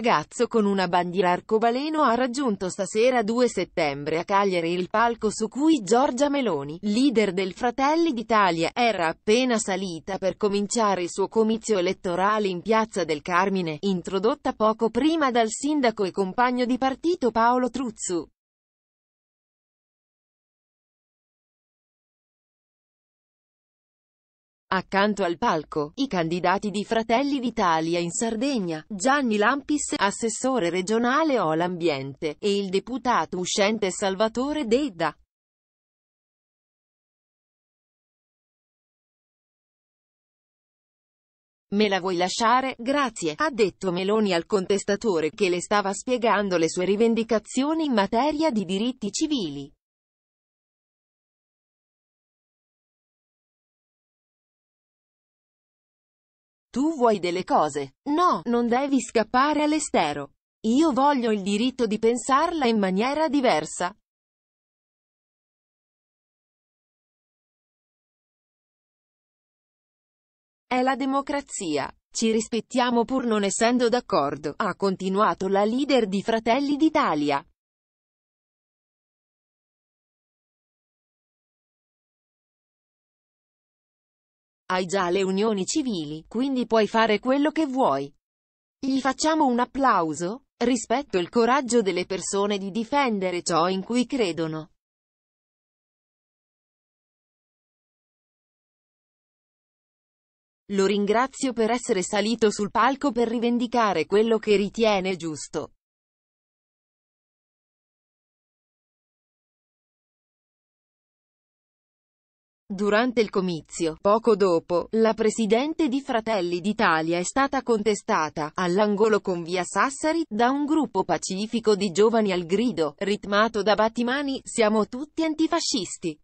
ragazzo con una bandiera arcobaleno ha raggiunto stasera 2 settembre a Cagliari il palco su cui Giorgia Meloni, leader del Fratelli d'Italia, era appena salita per cominciare il suo comizio elettorale in Piazza del Carmine, introdotta poco prima dal sindaco e compagno di partito Paolo Truzzu. Accanto al palco, i candidati di Fratelli d'Italia in Sardegna, Gianni Lampis, assessore regionale o l'ambiente, e il deputato uscente Salvatore Dedda. Me la vuoi lasciare? Grazie, ha detto Meloni al contestatore che le stava spiegando le sue rivendicazioni in materia di diritti civili. Tu vuoi delle cose. No, non devi scappare all'estero. Io voglio il diritto di pensarla in maniera diversa. È la democrazia. Ci rispettiamo pur non essendo d'accordo, ha continuato la leader di Fratelli d'Italia. Hai già le unioni civili, quindi puoi fare quello che vuoi. Gli facciamo un applauso? Rispetto il coraggio delle persone di difendere ciò in cui credono. Lo ringrazio per essere salito sul palco per rivendicare quello che ritiene giusto. Durante il comizio, poco dopo, la presidente di Fratelli d'Italia è stata contestata, all'angolo con via Sassari, da un gruppo pacifico di giovani al grido, ritmato da battimani, siamo tutti antifascisti.